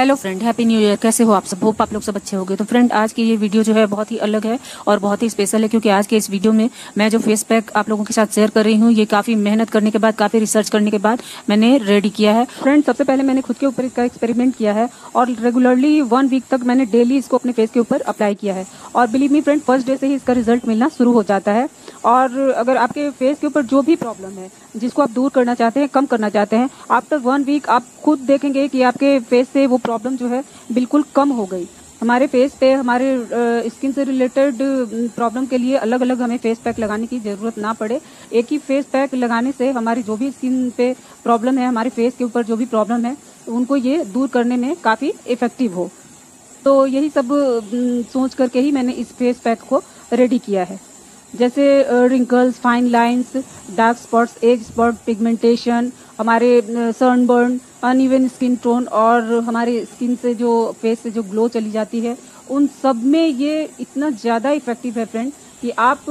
hello friend happy new year कैसे हो आप सब होप आप लोग सब अच्छे होंगे तो फ्रेंड आज की ये वीडियो जो है बहुत ही अलग है और बहुत ही स्पेशल है क्योंकि आज के इस वीडियो में मैं जो फेस पैक आप लोगों के साथ शेयर कर रही हूँ ये काफी मेहनत करने के बाद काफी रिसर्च करने के बाद मैंने रेडी किया है फ्रेंड सबसे पहले मैंने खुद के ऊपर इसका एक्सपेरिमेंट किया है और रेगुलरली वन वीक तक मैंने डेली इसको अपने फेस के ऊपर अप्लाई किया है और believe me friend first day से ही इसका रिजल्ट मिलना शुरू हो जाता है और अगर आपके फेस के ऊपर जो भी प्रॉब्लम है जिसको आप दूर करना चाहते हैं कम करना चाहते हैं आफ्टर वन वीक आप खुद देखेंगे कि आपके फेस से वो प्रॉब्लम जो है बिल्कुल कम हो गई हमारे फेस पे हमारे स्किन से रिलेटेड प्रॉब्लम के लिए अलग अलग हमें फेस पैक लगाने की ज़रूरत ना पड़े एक ही फेस पैक लगाने से हमारी जो भी स्किन पे प्रॉब्लम है हमारे फेस के ऊपर जो भी प्रॉब्लम है उनको ये दूर करने में काफ़ी इफेक्टिव हो तो यही सब सोच करके ही मैंने इस फेस पैक को रेडी किया है जैसे wrinkles fine lines dark spots age spot pigmentation हमारे सनबर्न अनइवन स्किन टोन और हमारे स्किन से जो फेस से जो ग्लो चली जाती है उन सब में ये इतना ज़्यादा इफेक्टिव है फ्रेंड कि आप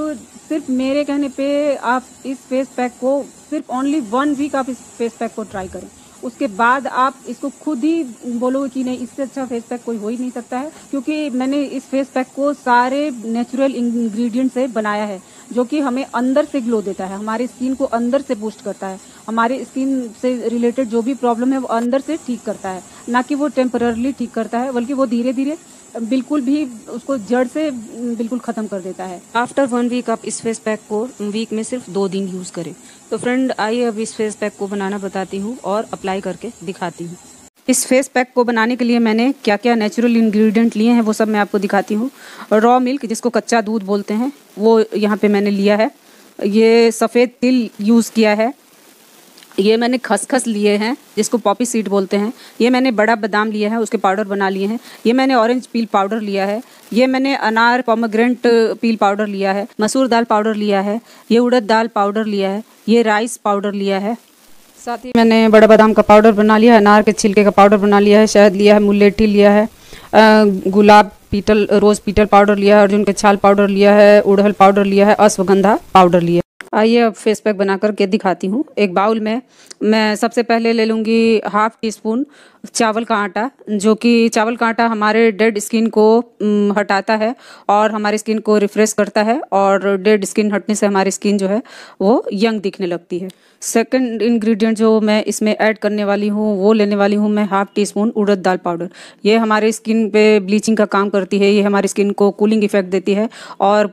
सिर्फ मेरे कहने पे आप इस फेस पैक को सिर्फ ओनली वन वीक आप इस फेस पैक को ट्राई करें उसके बाद आप इसको खुद ही बोलोगे कि नहीं इससे अच्छा फेस पैक कोई हो ही नहीं सकता है क्योंकि मैंने इस फेस पैक को सारे नेचुरल इंग्रेडिएंट से बनाया है जो कि हमें अंदर से ग्लो देता है हमारी स्किन को अंदर से बूस्ट करता है हमारे स्किन से रिलेटेड जो भी प्रॉब्लम है वो अंदर से ठीक करता है ना कि वो टेम्पररली ठीक करता है बल्कि वो धीरे धीरे बिल्कुल भी उसको जड़ से बिल्कुल खत्म कर देता है आफ्टर वन वीक आप इस फेस पैक को वीक में सिर्फ दो दिन यूज करें तो फ्रेंड आइए अब इस फेस पैक को बनाना बताती हूँ और अप्लाई करके दिखाती हूँ इस फेस पैक को बनाने के लिए मैंने क्या क्या नेचुरल इंग्रेडिएंट लिए हैं वो सब मैं आपको दिखाती हूँ रॉ मिल्क जिसको कच्चा दूध बोलते हैं वो यहाँ पे मैंने लिया है ये सफ़ेद तिल यूज़ किया है ये मैंने खसखस लिए हैं जिसको पॉपी सीड बोलते हैं ये मैंने बड़ा बादाम लिया है उसके पाउडर बना लिए हैं ये मैंने ऑरेंज पील पाउडर लिया है ये मैंने अनार पोमोग्रेंट पील पाउडर लिया है मसूर दाल पाउडर लिया है ये उड़द दाल पाउडर लिया है ये राइस पाउडर लिया है साथ ही मैंने बड़ा बादाम का पाउडर बना लिया है अनार के छिलके का पाउडर बना लिया है शहद लिया है मुलेटी लिया है गुलाब पीटल रोज़ पीटल पाउडर लिया है अर्जुन के छाल पाउडर लिया है उड़हल पाउडर लिया है अश्वगंधा पाउडर लिया है आइए अब फेस पैक बना करके दिखाती हूँ एक बाउल में मैं सबसे पहले ले लूँगी हाफ टी स्पून चावल का आटा जो कि चावल का आटा हमारे डेड स्किन को हटाता है और हमारी स्किन को रिफ्रेश करता है और डेड स्किन हटने से हमारी स्किन जो है वो यंग दिखने लगती है सेकंड इंग्रेडिएंट जो मैं इसमें ऐड करने वाली हूँ वो लेने वाली हूँ मैं हाफ टी स्पून उड़द दाल पाउडर ये हमारे स्किन पे ब्लीचिंग का काम करती है ये हमारी स्किन को कूलिंग इफेक्ट देती है और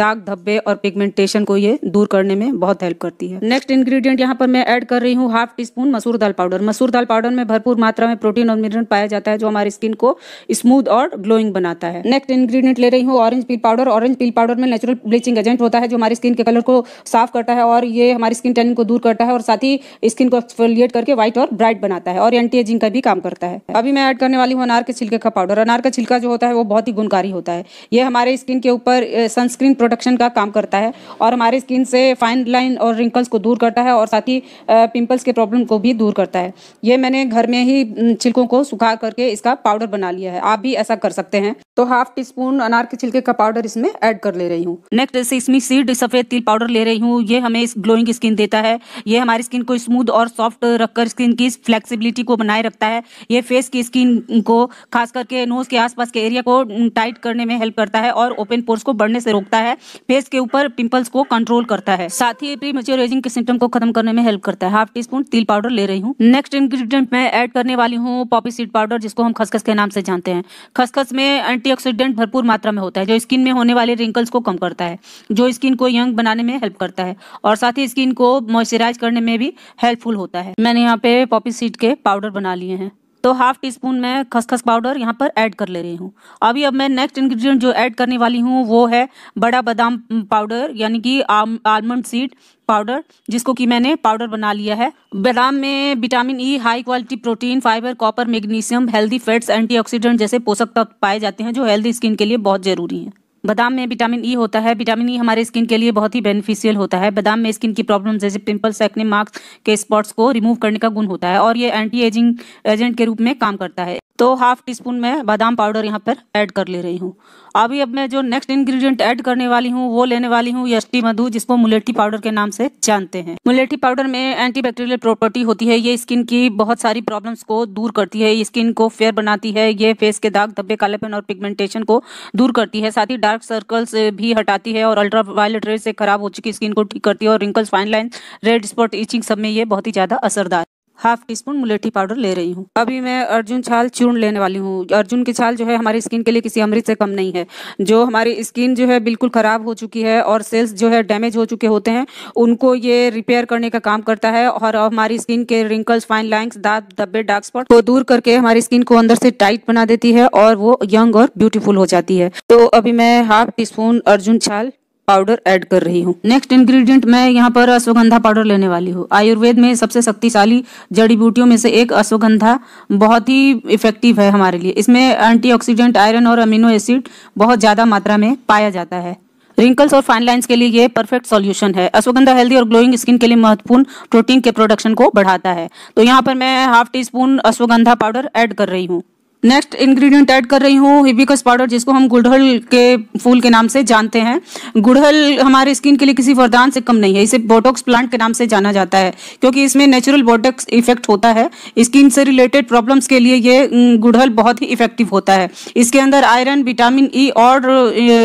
दाग धब्बे और पिगमेंटेशन को ये दूर करने में बहुत हेल्प करती है नेक्स्ट इंग्रेडिएंट यहाँ पर मैं ऐड कर रही हूँ हाफ टी स्पून मसूर दाल पाउडर मसूर दाल पाउडर में भरपूर मात्रा में प्रोटीन और मिनरल पाया जाता है जो हमारी स्किन को स्मूथ और ग्लोइंग बनाता है नेक्स्ट इंग्रीडियंट ले रही हूँ orange peel powder orange peel powder में नेचुरल ब्लीचिंग एजेंट होता है जो हमारी स्किन के कलर को साफ करता है और ये हमारी स्किन टेनिंग को दूर करता है और साथ ही स्किन को एक्सफोलिएट करके व्हाइट और ब्राइट बनाता है और एंटी एजिंग का भी काम करता है अभी मैं ऐड करने वाली हूँ अनार के छिलके का पाउडर अनार का छिलका जो होता है वो बहुत ही गुणकारी होता है ये हमारे स्किन के ऊपर सनस्क्रीन प्रोटेक्शन का काम करता है और हमारी स्किन से फाइन लाइन और रिंकल्स को दूर करता है और साथ ही पिंपल्स के प्रॉब्लम को भी दूर करता है ये मैंने घर में ही छिलकों को सुखा करके इसका पाउडर बना लिया है आप भी ऐसा कर सकते हैं तो हाफ टी स्पून अनार के छिलके का पाउडर इसमें ऐड कर ले रही हूँ नेक्स्ट इसमें सीड सफेद तिल पाउडर ले रही हूँ ये हमें ग्लोइंग स्किन देता है ये हमारी स्किन को स्मूथ और सॉफ्ट रखकर स्किन की फ्लेक्सीबिलिटी को बनाए रखता है ये फेस की स्किन को खास करके नोज के आसपास के एरिया को टाइट करने में हेल्प करता है और ओपन पोर्स को बढ़ने से रोकता है फेस के ऊपर पिंपल्स को कंट्रोल करता है साथ ही प्री मेच्योर के सिम्टम को खत्म करने में हेल्प करता है हाफ टी स्पून तिल पाउडर ले रही हूँ नेक्स्ट इंग्रीडियंट मैं ऐड करने वाली वाली हूँ पॉपी सीड पाउडर जिसको हम खसखस के नाम से जानते हैं खसखस में एंटीऑक्सीडेंट भरपूर मात्रा में होता है जो स्किन में होने वाले रिंकल्स को कम करता है जो स्किन को यंग बनाने में हेल्प करता है और साथ ही स्किन को मॉइस्चराइज करने में भी हेल्पफुल होता है मैंने यहाँ पे पॉपी सीड के पाउडर बना लिए हैं तो हाफ टी स्पून मैं खसखस पाउडर यहाँ पर ऐड कर ले रही हूँ अभी अब मैं नेक्स्ट इंग्रेडिएंट जो ऐड करने वाली हूँ वो है बड़ा बादाम पाउडर यानी कि आलमंड सीड पाउडर जिसको कि मैंने पाउडर बना लिया है बादाम में vitamin E high quality protein fibre copper magnesium healthy fats antioxidant जैसे पोषक तत्व पाए जाते हैं जो हेल्दी स्किन के लिए बहुत ज़रूरी है बादाम में विटामिन ई e होता है विटामिन ई e हमारे स्किन के लिए बहुत ही बेनिफिशियल होता है बादाम में स्किन की प्रॉब्लम जैसे पिंपल एक्ने मार्क्स के स्पॉट्स को रिमूव करने का गुण होता है और ये एंटी एजिंग एजेंट के रूप में काम करता है तो हाफ टी स्पून में बादाम पाउडर यहाँ पर ऐड कर ले रही हूँ अभी अब मैं जो नेक्स्ट इंग्रेडिएंट ऐड करने वाली हूँ वो लेने वाली हूँ यष्टी मधु जिसको मुलेठी पाउडर के नाम से जानते हैं मुलेठी पाउडर में एंटीबैक्टीरियल प्रॉपर्टी होती है ये स्किन की बहुत सारी प्रॉब्लम्स को दूर करती है स्किन को फेयर बनाती है ये फेस के दाग धब्बे कालेपन और पिगमेंटेशन को दूर करती है साथ ही डार्क सर्कल्स भी हटाती है और अल्ट्रा वायलेट रेज से खराब हो चुकी स्किन को ठीक करती है और wrinkles fine line red spot itching सब में ये बहुत ही ज़्यादा असरदार हाफ टी स्पून मुलेठी पाउडर ले रही हूँ अभी मैं अर्जुन छाल चूर्ण लेने वाली हूँ अर्जुन की छाल जो है हमारी स्किन के लिए किसी अमृत से कम नहीं है जो हमारी स्किन जो है बिल्कुल ख़राब हो चुकी है और सेल्स जो है डैमेज हो चुके होते हैं उनको ये रिपेयर करने का काम करता है और हमारी स्किन के रिंकल्स फाइन लाइन्स दात धब्बे डार्क स्पॉट को दूर करके हमारी स्किन को अंदर से टाइट बना देती है और वो यंग और ब्यूटीफुल हो जाती है तो अभी मैं हाफ टी स्पून अर्जुन छाल पाउडर ऐड कर रही हूँ नेक्स्ट इंग्रेडिएंट मैं यहाँ पर अश्वगंधा पाउडर लेने वाली हूँ आयुर्वेद में सबसे शक्तिशाली जड़ी बूटियों में से एक अश्वगंधा बहुत ही इफेक्टिव है हमारे लिए इसमें एंटीऑक्सीडेंट आयरन और अमीनो एसिड बहुत ज़्यादा मात्रा में पाया जाता है रिंकल्स और फाइन लाइंस के लिए ये परफेक्ट सॉल्यूशन है अश्वगंधा हेल्दी और ग्लोइंग स्किन के लिए महत्वपूर्ण प्रोटीन के प्रोडक्शन को बढ़ाता है तो यहाँ पर मैं half teaspoon ashwagandha powder add कर रही हूँ नेक्स्ट इंग्रेडिएंट ऐड कर रही हूँ हिबिकस पाउडर जिसको हम गुड़हल के फूल के नाम से जानते हैं गुड़हल हमारे स्किन के लिए किसी वरदान से कम नहीं है इसे बोटॉक्स प्लांट के नाम से जाना जाता है क्योंकि इसमें नेचुरल बोटॉक्स इफेक्ट होता है स्किन से रिलेटेड प्रॉब्लम्स के लिए ये गुड़हल बहुत ही इफेक्टिव होता है इसके अंदर आयरन विटामिन ई और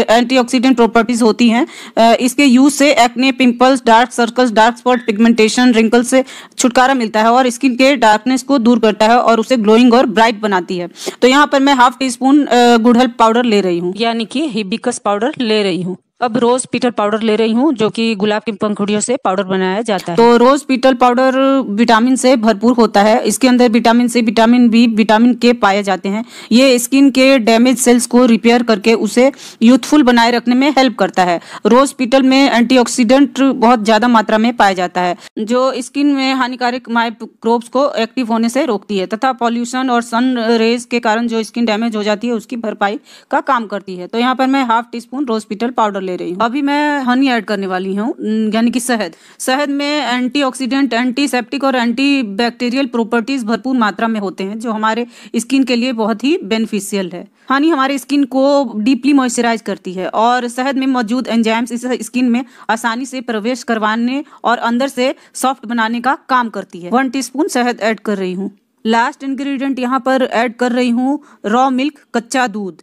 एंटी प्रॉपर्टीज होती हैं इसके यूज से acne pimples dark circles dark spot pigmentation wrinkle से छुटकारा मिलता है और स्किन के डार्कनेस को दूर करता है और उसे ग्लोइंग और ब्राइट बनाती है तो यहाँ पर मैं हाफ टी स्पून गुड़हल पाउडर ले रही हूँ यानी कि हिबिकस पाउडर ले रही हूँ अब रोज पीटल पाउडर ले रही हूँ जो कि गुलाब की पंखुड़ियों से पाउडर बनाया जाता है तो रोज पीटल पाउडर विटामिन से भरपूर होता है इसके अंदर vitamin C vitamin B vitamin K पाए जाते हैं ये स्किन के डैमेज सेल्स को रिपेयर करके उसे यूथफुल बनाए रखने में हेल्प करता है रोज पीटल में एंटीऑक्सीडेंट बहुत ज्यादा मात्रा में पाया जाता है जो स्किन में हानिकारक माइक्रोब्स को एक्टिव होने से रोकती है तथा पॉल्यूशन और सन रेज के कारण जो स्किन डैमेज हो जाती है उसकी भरपाई का काम करती है तो यहाँ पर मैं half teaspoon rose petal powder ले रही हूँ अभी मैं हनी ऐड करने वाली हूँ यानी कि शहद शहद में एंटीऑक्सीडेंट एंटीसेप्टिक और एंटी बैक्टीरियल प्रॉपर्टीज भरपूर मात्रा में होते हैं जो हमारे स्किन के लिए बहुत ही बेनिफिशियल है हनी हमारे स्किन को डीपली मॉइस्चराइज करती है और शहद में मौजूद एंजाइम्स इस स्किन में आसानी से प्रवेश करवाने और अंदर से सॉफ्ट बनाने का काम करती है वन टी शहद ऐड कर रही हूँ लास्ट इंग्रेडिएंट यहाँ पर ऐड कर रही हूँ रॉ मिल्क कच्चा दूध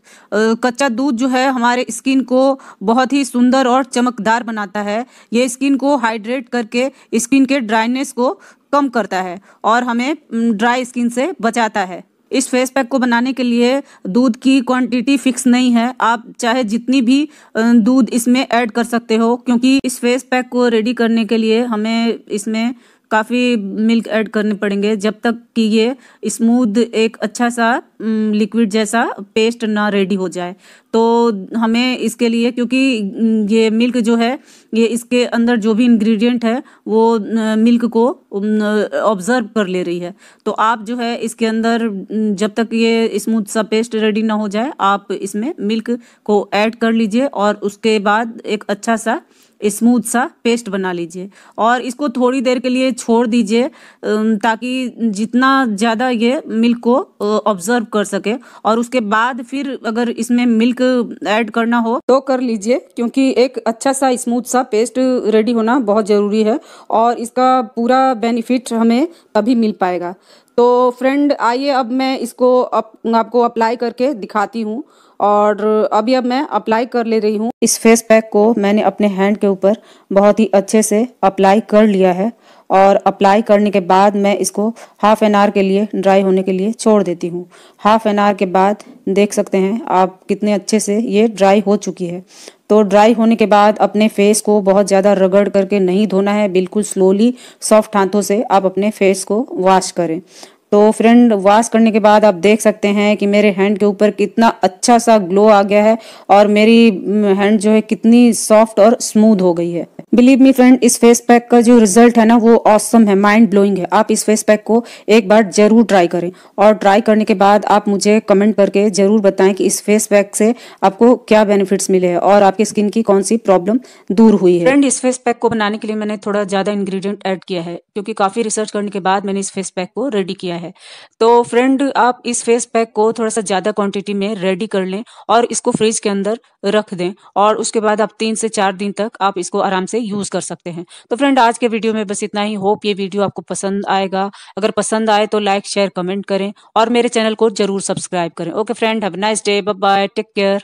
कच्चा दूध जो है हमारे स्किन को बहुत ही सुंदर और चमकदार बनाता है ये स्किन को हाइड्रेट करके स्किन के ड्राइनेस को कम करता है और हमें ड्राई स्किन से बचाता है इस फेस पैक को बनाने के लिए दूध की क्वांटिटी फिक्स नहीं है आप चाहे जितनी भी दूध इसमें ऐड कर सकते हो क्योंकि इस फेस पैक को रेडी करने के लिए हमें इसमें काफ़ी मिल्क ऐड करने पड़ेंगे जब तक कि ये स्मूद एक अच्छा सा लिक्विड जैसा पेस्ट ना रेडी हो जाए तो हमें इसके लिए क्योंकि ये मिल्क जो है ये इसके अंदर जो भी इंग्रेडिएंट है वो मिल्क को ऑब्जर्व कर ले रही है तो आप जो है इसके अंदर जब तक ये स्मूथ सा पेस्ट रेडी ना हो जाए आप इसमें मिल्क को ऐड कर लीजिए और उसके बाद एक अच्छा सा स्मूथ सा पेस्ट बना लीजिए और इसको थोड़ी देर के लिए छोड़ दीजिए ताकि जितना ज़्यादा ये मिल्क को ऑब्जर्व कर सके और उसके बाद फिर अगर इसमें मिल्क नमक ऐड करना हो तो कर लीजिए क्योंकि एक अच्छा सा स्मूथ सा पेस्ट रेडी होना बहुत ज़रूरी है और इसका पूरा बेनिफिट हमें तभी मिल पाएगा तो फ्रेंड आइए अब मैं इसको अप, आपको अप्लाई करके दिखाती हूँ और अभी अब मैं अप्लाई कर ले रही हूँ इस फेस पैक को मैंने अपने हैंड के ऊपर बहुत ही अच्छे से अप्लाई कर लिया है और अप्लाई करने के बाद मैं इसको हाफ एन आवर के लिए ड्राई होने के लिए छोड़ देती हूँ हाफ एन आवर के बाद देख सकते हैं आप कितने अच्छे से ये ड्राई हो चुकी है तो ड्राई होने के बाद अपने फेस को बहुत ज़्यादा रगड़ करके नहीं धोना है बिल्कुल स्लोली सॉफ्ट हाथों से आप अपने फेस को वॉश करें तो फ्रेंड वॉश करने के बाद आप देख सकते हैं कि मेरे हैंड के ऊपर कितना अच्छा सा ग्लो आ गया है और मेरी हैंड जो है कितनी सॉफ्ट और स्मूथ हो गई है बिलीव मी फ्रेंड इस फेस पैक का जो रिजल्ट है ना वो औसम है माइंड ब्लोइंग है आप इस फेस पैक को एक बार जरूर ट्राई करें और ट्राई करने के बाद आप मुझे कमेंट करके जरूर बताएं कि इस फेस पैक से आपको क्या बेनिफिट्स मिले हैं और आपके स्किन की कौन सी प्रॉब्लम दूर हुई है फ्रेंड इस फेस पैक को बनाने के लिए मैंने थोड़ा ज्यादा इंग्रेडिएंट एड किया है क्योंकि काफी रिसर्च करने के बाद मैंने इस फेस पैक को रेडी किया है है तो फ्रेंड आप इस फेस पैक को थोड़ा सा ज़्यादा क्वांटिटी में रेडी कर लें और इसको फ्रिज के अंदर रख दें और उसके बाद आप तीन से चार दिन तक आप इसको आराम से यूज़ कर सकते हैं तो फ्रेंड आज के वीडियो में बस इतना ही होप ये वीडियो आपको पसंद आएगा अगर पसंद आए तो लाइक शेयर कमेंट करें और मेरे चैनल को जरूर सब्सक्राइब करें okay friend have nice day bye take care